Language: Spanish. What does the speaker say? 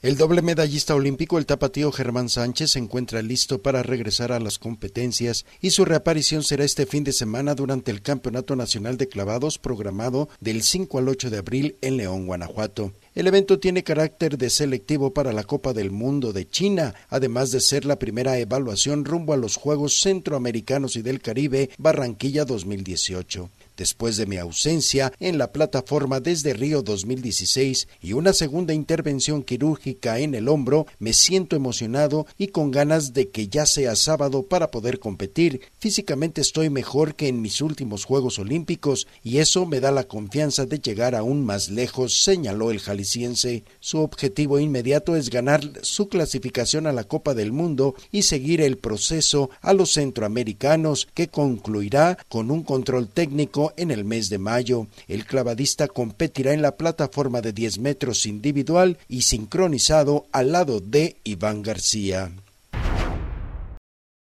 El doble medallista olímpico, el tapatío Germán Sánchez, se encuentra listo para regresar a las competencias y su reaparición será este fin de semana durante el Campeonato Nacional de Clavados programado del 5 al 8 de abril en León, Guanajuato. El evento tiene carácter de selectivo para la Copa del Mundo de China, además de ser la primera evaluación rumbo a los Juegos Centroamericanos y del Caribe Barranquilla 2018 después de mi ausencia en la plataforma desde Río 2016 y una segunda intervención quirúrgica cae en el hombro, me siento emocionado y con ganas de que ya sea sábado para poder competir. Físicamente estoy mejor que en mis últimos Juegos Olímpicos y eso me da la confianza de llegar aún más lejos, señaló el jalisciense. Su objetivo inmediato es ganar su clasificación a la Copa del Mundo y seguir el proceso a los centroamericanos que concluirá con un control técnico en el mes de mayo. El clavadista competirá en la plataforma de 10 metros individual y sincronizado al lado de Iván García.